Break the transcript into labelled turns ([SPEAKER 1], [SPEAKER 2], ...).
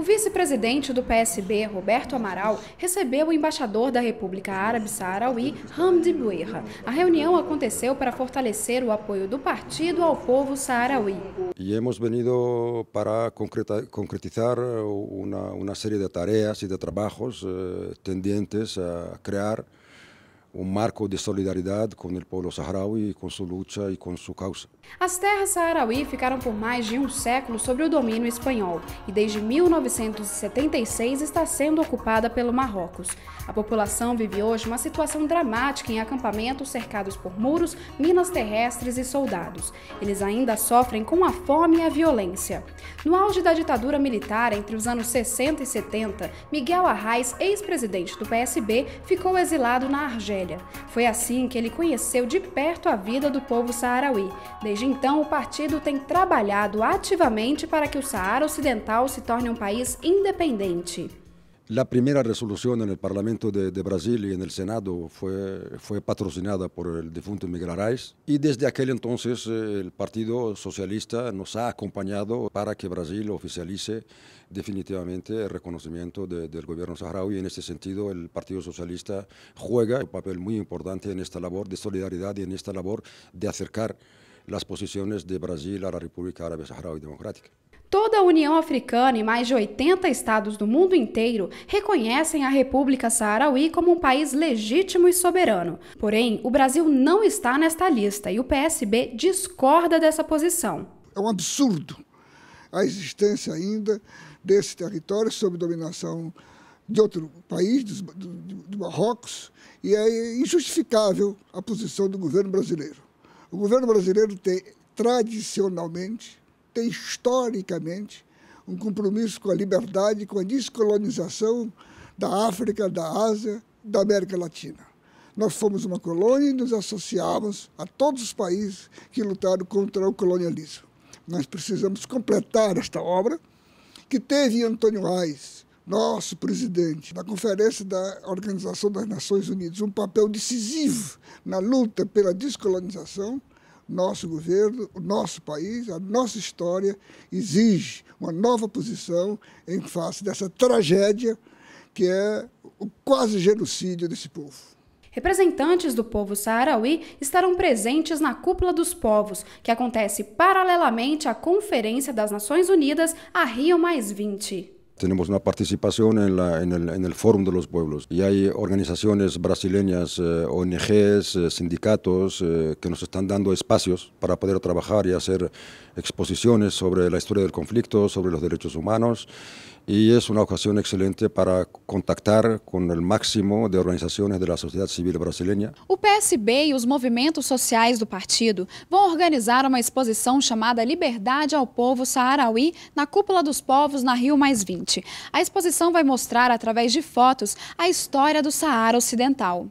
[SPEAKER 1] O vice-presidente do PSB, Roberto Amaral, recebeu o embaixador da República Árabe Saharaui, Hamdi Bouirra. A reunião aconteceu para fortalecer o apoio do partido ao povo saharaui.
[SPEAKER 2] E hemos venido para concretizar uma, uma série de tarefas e de trabalhos eh, tendentes a criar um marco de solidariedade com o povo saharaui, com sua luta e com sua causa.
[SPEAKER 1] As terras saharaui ficaram por mais de um século sob o domínio espanhol e desde 1976 está sendo ocupada pelo Marrocos. A população vive hoje uma situação dramática em acampamentos cercados por muros, minas terrestres e soldados. Eles ainda sofrem com a fome e a violência. No auge da ditadura militar, entre os anos 60 e 70, Miguel Arraes, ex-presidente do PSB, ficou exilado na Argélia foi assim que ele conheceu de perto a vida do povo saharaui. Desde então, o partido tem trabalhado ativamente para que o Saara Ocidental se torne um país independente.
[SPEAKER 2] La primera resolución en el Parlamento de, Brasil y en el Senado fue, fue patrocinada por el difunto Miguel Araiz y desde aquel entonces eh, el Partido Socialista nos ha acompañado para que Brasil oficialice definitivamente el reconocimiento del gobierno saharaui. En este sentido, el Partido Socialista juega un papel muy importante en esta labor de solidaridad y en esta labor de acercar las posiciones de Brasil a la República Árabe Saharaui Democrática.
[SPEAKER 1] Toda a União Africana e mais de 80 estados do mundo inteiro reconhecem a República Saharaui como um país legítimo e soberano. Porém, o Brasil não está nesta lista e o PSB discorda
[SPEAKER 3] dessa posição. É um absurdo a existência ainda desse território sob dominação de outro país, do, Marrocos, e é injustificável a posição do governo brasileiro. O governo brasileiro tem tradicionalmente tem historicamente um compromisso com a liberdade, com a descolonização da África, da Ásia, da América Latina. Nós fomos uma colônia e nos associávamos a todos os países que lutaram contra o colonialismo. Nós precisamos completar esta obra, que teve Antônio Reis, nosso presidente, da Conferência da Organização das Nações Unidas, um papel decisivo na luta pela descolonização nosso governo, o nosso país, a nossa história exige uma nova posição em face dessa tragédia que é o quase genocídio desse povo.
[SPEAKER 1] Representantes do povo saharaui estarão presentes na Cúpula dos Povos, que acontece paralelamente à Conferência das Nações Unidas, a Rio Mais 20.
[SPEAKER 2] tenemos una participación en, en, el, en el Fórum de los Pueblos y hay organizaciones brasileñas, eh, ONGs, eh, sindicatos eh, que nos están dando espacios para poder trabajar y hacer exposiciones sobre la historia del conflicto, sobre los derechos humanos y es una ocasión excelente para contactar con el máximo de organizaciones de la sociedad civil brasileña.
[SPEAKER 1] El PSB y e los movimientos sociais do partido van a organizar uma llamada chamada Liberdade ao Povo en na Cúpula dos Povos na Rio Mais 20. A exposição vai mostrar, através de fotos, a história do Saara Ocidental.